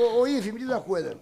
Ô, ô Ive, me diz uma coisa.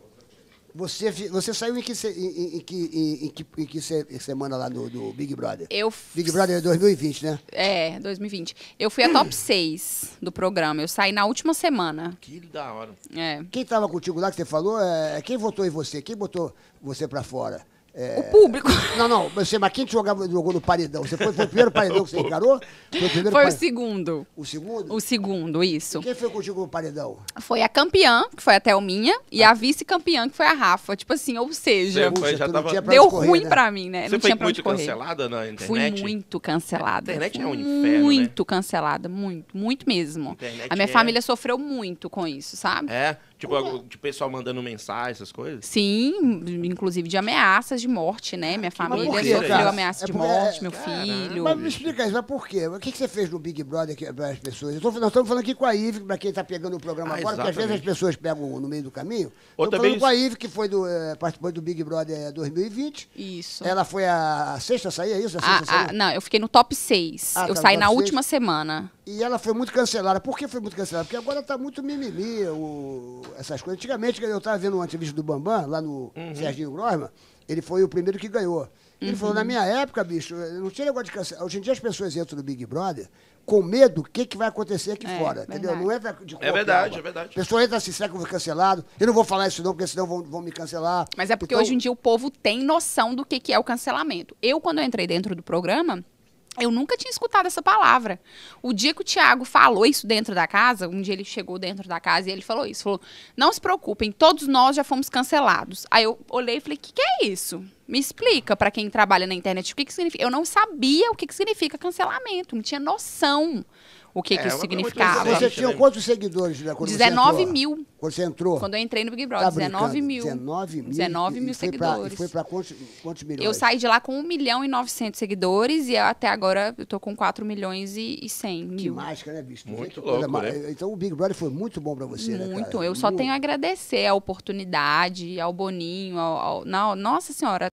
Você, você saiu em que, em, em, em, em, que, em que semana lá do, do, Big Brother? Eu Big Brother é 2020, né? É, 2020. Eu fui a top 6 do programa. Eu saí na última semana. Que da hora. É. Quem tava contigo lá que você falou, é, quem votou em você? Quem botou você pra fora? É... O público. Não, não, mas você, assim, mas quem jogava, jogou no paredão? Você foi, foi o primeiro paredão que você encarou? Foi, o, foi o, segundo. O segundo? O segundo, isso. E quem foi contigo no paredão? Foi a campeã, que foi a Thelminha, e ah. a vice-campeã, que foi a Rafa. Tipo assim, ou seja, você, já tava... deu correr, ruim né? pra mim, né? Você não foi tinha muito cancelada na internet? Fui muito cancelada. A internet é um inferno, né? Muito né? cancelada, muito, muito mesmo. A, a minha é... família sofreu muito com isso, sabe? É, tipo, o tipo, pessoal mandando mensagem, essas coisas? Sim, inclusive de ameaças, de de morte, né? Minha família sofreu cara? ameaça é de é porque, morte, meu cara, filho. Mas me explica isso, mas por quê? O que, que você fez no Big Brother para as pessoas? Tô, nós estamos falando aqui com a Ive, para quem está pegando o programa ah, agora, exatamente. porque às vezes as pessoas pegam no meio do caminho. eu Estou falando isso... com a Ive, que foi do, eh, do Big Brother 2020. Isso. Ela foi a, sexta sair, é isso? A sexta a, a, ah, ah, não, eu fiquei no top 6. Ah, eu tá, saí na 6. última semana. E ela foi muito cancelada. Por que foi muito cancelada? Porque agora está muito mimimi, o, essas coisas. Antigamente, eu estava vendo uma entrevista do Bambam, lá no uhum. Serginho Grosma, ele foi o primeiro que ganhou. Ele uhum. falou, na uhum. minha época, bicho, eh, não tinha negócio de cancelar. Hoje em dia as pessoas entram no Big Brother com medo do que, que vai acontecer aqui é, fora, verdade. entendeu? Não é entra de É verdade, água. é verdade. A pessoa entra assim, será que eu vou cancelado? Eu não vou falar isso não, porque senão vão, vão me cancelar. Mas é porque então... hoje em dia o povo tem noção do que, que é o cancelamento. Eu, quando eu entrei dentro do programa, eu nunca tinha escutado essa palavra. O dia que o Tiago falou isso dentro da casa, um dia ele chegou dentro da casa e ele falou isso, falou: "Não se preocupem, todos nós já fomos cancelados". Aí eu olhei e falei: "Que que é isso?" Me explica para quem trabalha na internet o que, que significa. Eu não sabia o que, que significa cancelamento, não tinha noção o que, é, que isso significava. Você tinha né? quantos seguidores? Né, 19 mil. Quando você entrou? Quando eu entrei no Big Brother, tá 19 mil. 19 mil? 19 mil seguidores. foi para quantos, quantos, milhões? Eu saí de lá com 1 milhão e 900 seguidores e até agora eu tô com 4 milhões e, e 100 mil. Que mágica, né, bicho? Muito louco, coisa, né? Eh, então o Big Brother foi muito bom para você, muito, né, Muito. Eu só muito. tenho a agradecer a oportunidade, ao Boninho, ao, ao... Não, nossa Senhora,